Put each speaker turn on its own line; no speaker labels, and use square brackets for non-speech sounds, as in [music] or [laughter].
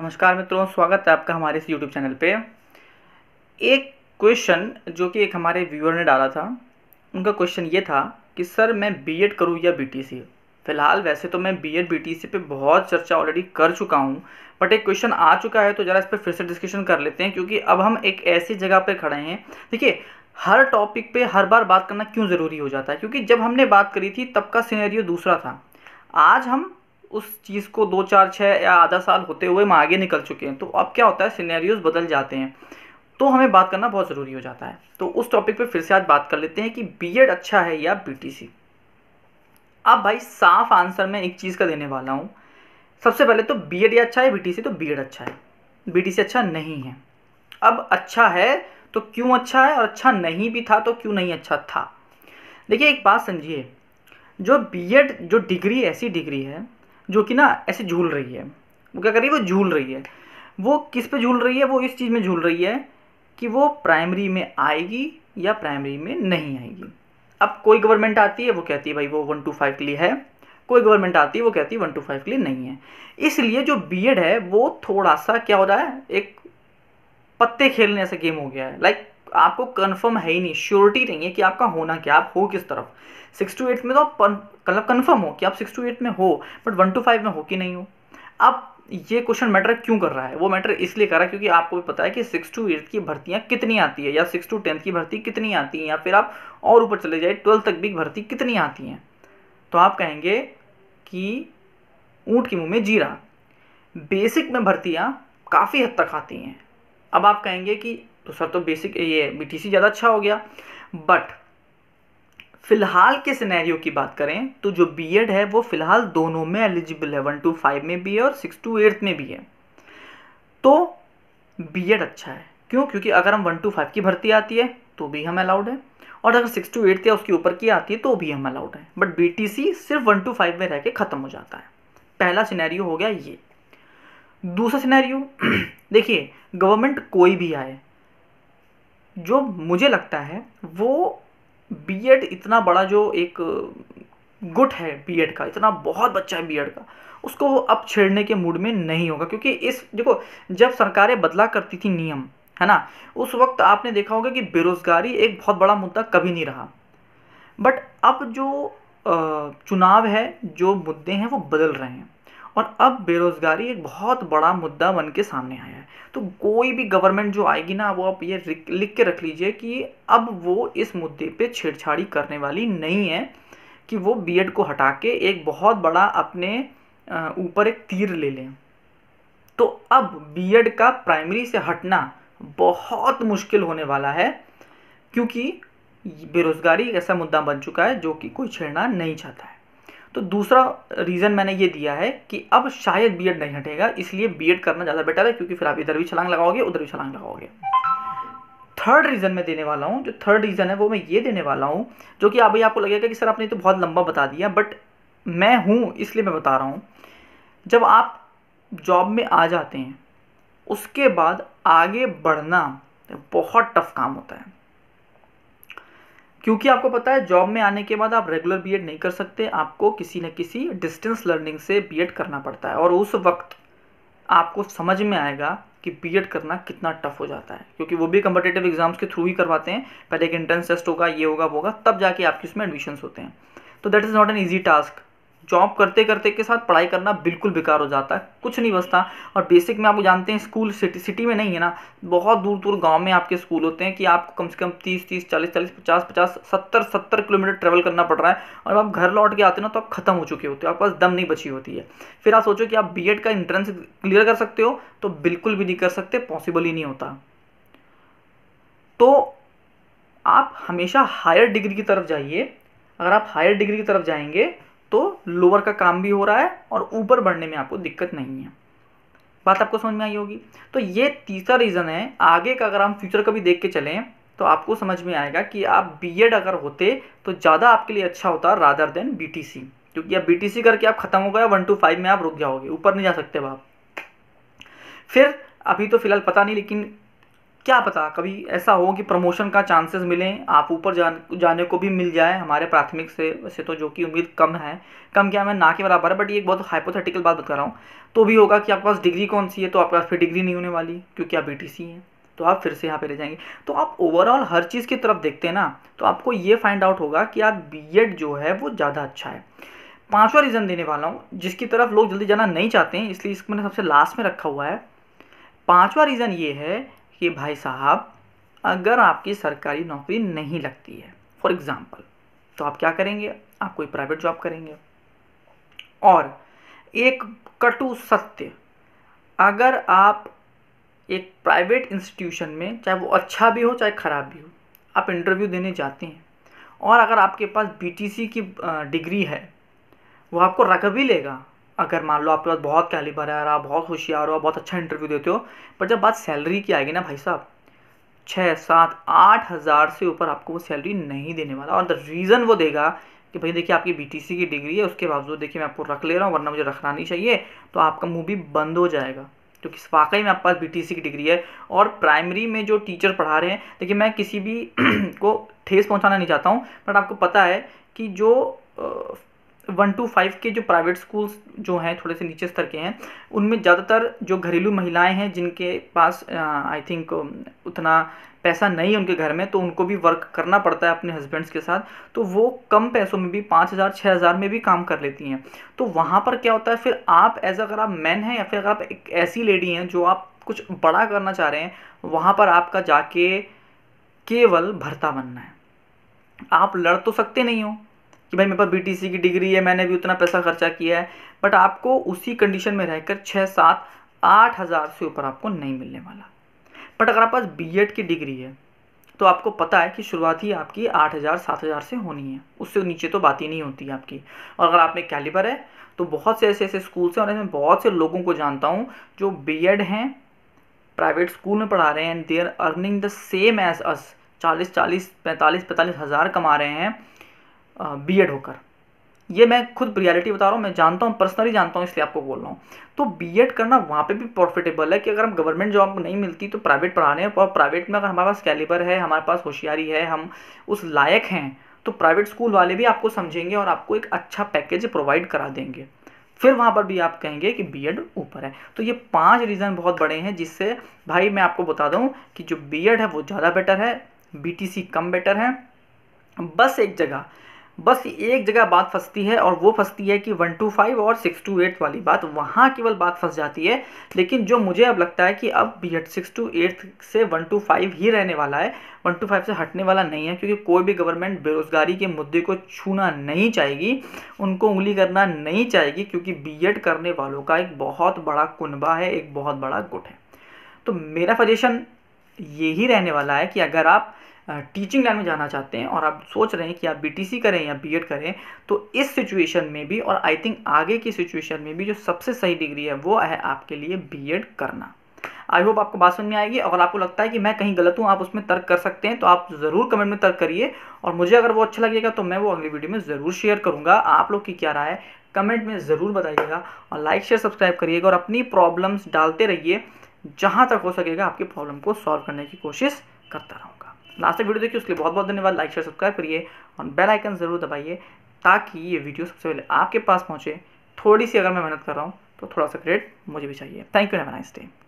नमस्कार मित्रों स्वागत है आपका हमारे इस यूट्यूब चैनल पे एक क्वेश्चन जो कि एक हमारे व्यूअर ने डाला था उनका क्वेश्चन ये था कि सर मैं बीएड करूँ या बीटीसी फ़िलहाल वैसे तो मैं बीएड बीटीसी पे बहुत चर्चा ऑलरेडी कर चुका हूँ बट एक क्वेश्चन आ चुका है तो ज़रा इस पर फिर से डिस्कशन कर लेते हैं क्योंकि अब हम एक ऐसी जगह पर खड़े हैं देखिए हर टॉपिक पर हर बार बात करना क्यों ज़रूरी हो जाता है क्योंकि जब हमने बात करी थी तब का सीनेरियो दूसरा था आज हम उस चीज़ को दो चार छः या आधा साल होते हुए हम आगे निकल चुके हैं तो अब क्या होता है सिनेरियोज बदल जाते हैं तो हमें बात करना बहुत ज़रूरी हो जाता है तो उस टॉपिक पर फिर से आज बात कर लेते हैं कि बी अच्छा है या बी अब भाई साफ आंसर मैं एक चीज़ का देने वाला हूँ सबसे पहले तो बी एड अच्छा है बीटीसी तो एड अच्छा है बीटीसी अच्छा नहीं है अब अच्छा है तो क्यों अच्छा है और अच्छा नहीं भी था तो क्यों नहीं अच्छा था देखिए एक बात समझिए जो बीएड जो डिग्री ऐसी डिग्री है जो कि ना ऐसे झूल रही है वो क्या कर रही है वो झूल रही है वो किस पे झूल रही है वो इस चीज़ में झूल रही है कि वो प्राइमरी में आएगी या प्राइमरी में नहीं आएगी अब कोई गवर्नमेंट आती है वो कहती है भाई वो वन टू फाइव के लिए है कोई गवर्नमेंट आती है वो कहती है वन टू फाइव के लिए नहीं है इसलिए जो बी है वो थोड़ा सा क्या हो रहा है एक पत्ते खेलने ऐसा गेम हो गया है लाइक आपको कन्फर्म है ही नहीं श्योरिटी नहीं है कि आपका होना क्या आप हो किस तरफ सिक्स टू एट में तो आप कन्फर्म मतलब हो कि आप सिक्स टू एट में हो बट वन टू फाइव में हो कि नहीं हो अब ये क्वेश्चन मैटर क्यों कर रहा है वो मैटर इसलिए कर रहा है क्योंकि आपको भी पता है कि सिक्स टू एट की भर्तियाँ कितनी आती है या सिक्स टू टेंथ की भर्ती कितनी आती है या फिर आप और ऊपर चले जाए ट्वेल्थ तक भी भर्ती कितनी आती हैं तो आप कहेंगे कि ऊँट के मुँह में जीरा बेसिक में भर्तियाँ काफ़ी हद तक आती हैं अब आप कहेंगे कि तो सर तो बेसिक ये बीटीसी ज़्यादा अच्छा हो गया बट फिलहाल के सिनेरियो की बात करें तो जो बीएड है वो फिलहाल दोनों में एलिजिबल है वन टू फाइव में भी है और सिक्स टू एट्थ में भी है तो बीएड अच्छा है क्यों क्योंकि अगर हम वन टू फाइव की भर्ती आती है तो भी हम अलाउड है और अगर सिक्स टू एट्थ या उसके ऊपर की आती है तो भी हम अलाउड है बट बी सिर्फ वन टू फाइव में रह के ख़त्म हो जाता है पहला सिनेरियो हो गया ये दूसरा सिनेरियो [clears throat] देखिए गवर्नमेंट कोई भी आए जो मुझे लगता है वो बीएड इतना बड़ा जो एक गुट है बीएड का इतना बहुत बच्चा है बीएड का उसको वो अब छेड़ने के मूड में नहीं होगा क्योंकि इस देखो जब सरकारें बदला करती थी नियम है ना उस वक्त आपने देखा होगा कि बेरोज़गारी एक बहुत बड़ा मुद्दा कभी नहीं रहा बट अब जो चुनाव है जो मुद्दे हैं वो बदल रहे हैं और अब बेरोज़गारी एक बहुत बड़ा मुद्दा बन के सामने आया है तो कोई भी गवर्नमेंट जो आएगी ना वो आप ये लिख के रख लीजिए कि अब वो इस मुद्दे पे छेड़छाड़ी करने वाली नहीं है कि वो बीएड को हटा के एक बहुत बड़ा अपने ऊपर एक तीर ले लें तो अब बीएड का प्राइमरी से हटना बहुत मुश्किल होने वाला है क्योंकि बेरोज़गारी एक ऐसा मुद्दा बन चुका है जो कि कोई छेड़ना नहीं चाहता है तो दूसरा रीज़न मैंने ये दिया है कि अब शायद बी नहीं हटेगा इसलिए बी करना ज़्यादा बेटर है क्योंकि फिर आप इधर भी छलांग लगाओगे उधर भी छलांग लगाओगे थर्ड रीज़न मैं देने वाला हूँ जो थर्ड रीज़न है वो मैं ये देने वाला हूँ जो कि अभी आपको लगेगा कि सर आपने तो बहुत लंबा बता दिया बट मैं हूँ इसलिए मैं बता रहा हूँ जब आप जॉब में आ जाते हैं उसके बाद आगे बढ़ना बहुत टफ काम होता है क्योंकि आपको पता है जॉब में आने के बाद आप रेगुलर बीएड नहीं कर सकते आपको किसी न किसी डिस्टेंस लर्निंग से बीएड करना पड़ता है और उस वक्त आपको समझ में आएगा कि बीएड करना कितना टफ हो जाता है क्योंकि वो भी कम्पटेटिव एग्जाम्स के थ्रू ही करवाते हैं पहले एक एंट्रेंस टेस्ट होगा ये होगा वो होगा तब जाके आपके उसमें एडमिशन्स होते हैं तो that is not an easy task job करते करते के साथ पढ़ाई करना बिल्कुल बेकार हो जाता है कुछ नहीं बचता और बेसिक में आप जानते हैं स्कूल सिटी सिटी में नहीं है ना बहुत दूर दूर गांव में आपके स्कूल होते हैं कि आपको कम से कम तीस तीस चालीस चालीस पचास पचास सत्तर सत्तर किलोमीटर ट्रेवल करना पड़ रहा है और आप घर लौट के आते ना तो आप खत्म हो चुके होते हो आपके पास दम नहीं बची होती है फिर आप सोचो कि आप बी का इंट्रेंस क्लियर कर सकते हो तो बिल्कुल भी नहीं कर सकते पॉसिबल ही नहीं होता तो आप हमेशा हायर डिग्री की तरफ जाइए अगर आप हायर डिग्री की तरफ जाएंगे तो लोअर का काम भी हो रहा है और ऊपर बढ़ने में आपको दिक्कत नहीं है बात आपको समझ में आई होगी तो ये तीसरा रीज़न है आगे का अगर हम फ्यूचर का भी देख के चलें तो आपको समझ में आएगा कि आप बीएड अगर होते तो ज़्यादा आपके लिए अच्छा होता रादर देन बीटीसी क्योंकि आप बीटीसी करके आप ख़त्म हो गए वन टू फाइव में आप रुक जाओगे ऊपर नहीं जा सकते आप फिर अभी तो फिलहाल पता नहीं लेकिन क्या पता कभी ऐसा हो कि प्रमोशन का चांसेस मिलें आप ऊपर जान जाने को भी मिल जाए हमारे प्राथमिक से वैसे तो जो कि उम्मीद कम है कम क्या मैं ना के बराबर है बट ये एक बहुत हाइपोथेटिकल बात बता रहा हूँ तो भी होगा कि आपके पास डिग्री कौन सी है तो आपके पास फिर डिग्री नहीं होने वाली क्योंकि आप बी हैं तो आप फिर से यहाँ पे रह जाएंगे तो आप ओवरऑल हर चीज़ की तरफ देखते हैं ना तो आपको ये फाइंड आउट होगा कि आप बी जो है वो ज़्यादा अच्छा है पाँचवा रीज़न देने वाला हूँ जिसकी तरफ लोग जल्दी जाना नहीं चाहते हैं इसलिए इसको मैंने सबसे लास्ट में रखा हुआ है पाँचवा रीज़न ये है कि भाई साहब अगर आपकी सरकारी नौकरी नहीं लगती है फॉर एग्ज़ाम्पल तो आप क्या करेंगे आप कोई प्राइवेट जॉब करेंगे और एक कटु सत्य अगर आप एक प्राइवेट इंस्टीट्यूशन में चाहे वो अच्छा भी हो चाहे ख़राब भी हो आप इंटरव्यू देने जाते हैं और अगर आपके पास बीटीसी की डिग्री है वो आपको रख भी लेगा अगर मान लो आपके पास बहुत कैलिबर है और आप बहुत होशियार हो बहुत अच्छा इंटरव्यू देते हो पर जब बात सैलरी की आएगी ना भाई साहब छः सात आठ हज़ार से ऊपर आपको वो सैलरी नहीं देने वाला और द रीज़न वो देगा कि भाई देखिए आपकी बी की डिग्री है उसके बावजूद देखिए मैं आपको रख ले रहा हूँ वरना मुझे रखना नहीं चाहिए तो आपका मुँह भी बंद हो जाएगा क्योंकि तो वाकई में आपके पास बी की डिग्री है और प्राइमरी में जो टीचर पढ़ा रहे हैं देखिए मैं किसी भी [clears throat] को ठेस पहुँचाना नहीं चाहता हूँ बट आपको पता है कि जो वन टू फाइव के जो प्राइवेट स्कूल्स जो हैं थोड़े से नीचे स्तर के हैं उनमें ज़्यादातर जो घरेलू महिलाएं हैं जिनके पास आई थिंक उतना पैसा नहीं है उनके घर में तो उनको भी वर्क करना पड़ता है अपने हस्बैंड्स के साथ तो वो कम पैसों में भी पाँच हज़ार छः हज़ार में भी काम कर लेती हैं तो वहाँ पर क्या होता है फिर आप एज अगर आप मैन हैं या फिर अगर आप एक ऐसी लेडी हैं जो आप कुछ बड़ा करना चाह रहे हैं वहाँ पर आपका जाके केवल भरता बनना है आप लड़ तो सकते नहीं हो कि भाई मेरे पास बीटीसी की डिग्री है मैंने भी उतना पैसा खर्चा किया है बट आपको उसी कंडीशन में रहकर छः सात आठ हज़ार से ऊपर आपको नहीं मिलने वाला बट अगर आपके पास बीएड की डिग्री है तो आपको पता है कि शुरुआत ही आपकी आठ हज़ार सात हज़ार से होनी है उससे नीचे तो बात ही नहीं होती आपकी और अगर आप में कैलिबर है तो बहुत से ऐसे ऐसे स्कूल्स हैं और मैं बहुत से लोगों को जानता हूँ जो बी हैं प्राइवेट स्कूल में पढ़ा रहे हैं they are earning the same as us चालीस चालीस पैंतालीस पैंतालीस हज़ार कमा रहे हैं बी एड होकर ये मैं खुद रियलिटी बता रहा हूँ मैं जानता हूँ पर्सनली जानता हूँ इसलिए आपको बोल रहा हूँ तो बी एड करना वहाँ पे भी प्रॉफिटेबल है कि अगर हम गवर्नमेंट जॉब नहीं मिलती तो प्राइवेट पढ़ाने और प्राइवेट में अगर हमारे पास कैलिबर है हमारे पास होशियारी है हम उस लायक हैं तो प्राइवेट स्कूल वाले भी आपको समझेंगे और आपको एक अच्छा पैकेज प्रोवाइड करा देंगे फिर वहाँ पर भी आप कहेंगे कि एड ऊपर है तो ये पाँच रीज़न बहुत बड़े हैं जिससे भाई मैं आपको बता दूँ कि जो एड है वो ज़्यादा बेटर है सी कम बेटर है बस एक जगह बस एक जगह बात फंसती है और वो फंसती है कि वन टू फाइव और सिक्स टू एट वाली बात वहाँ केवल बात फंस जाती है लेकिन जो मुझे अब लगता है कि अब B Ed six two eight से वन टू फाइव ही रहने वाला है वन टू फाइव से हटने वाला नहीं है क्योंकि कोई भी गवर्नमेंट बेरोजगारी के मुद्दे को छूना नहीं चाहेगी उनको उंगली करना नहीं चाहेगी क्योंकि बी करने वालों का एक बहुत बड़ा कुनबा है एक बहुत बड़ा गुट है तो मेरा सजेशन यही रहने वाला है कि अगर आप टीचिंग लाइन में जाना चाहते हैं और आप सोच रहे हैं कि आप बीटीसी करें या बीएड करें तो इस सिचुएशन में भी और आई थिंक आगे की सिचुएशन में भी जो सबसे सही डिग्री है वो है आपके लिए बीएड करना आई होप आपको बात सुन में आएगी अगर आपको लगता है कि मैं कहीं गलत हूँ आप उसमें तर्क कर सकते हैं तो आप ज़रूर कमेंट में तर्क करिए और मुझे अगर वो अच्छा लगेगा तो मैं वो अगली वीडियो में ज़रूर शेयर करूँगा आप लोग की क्या राय है कमेंट में ज़रूर बताइएगा और लाइक शेयर सब्सक्राइब करिएगा और अपनी प्रॉब्लम्स डालते रहिए जहाँ तक हो सकेगा आपकी प्रॉब्लम को सॉल्व करने की कोशिश करता रहूँ लास्ट तक वीडियो देखिए उसके लिए बहुत बहुत धन्यवाद लाइक शेयर सब्सक्राइब करिए और बेल आइकन ज़रूर दबाइए ताकि ये वीडियो सबसे पहले आपके पास पहुँचे थोड़ी सी अगर मैं मेहनत कर रहा हूँ तो थोड़ा सा क्रेडिट मुझे भी चाहिए थैंक यू नाइस डे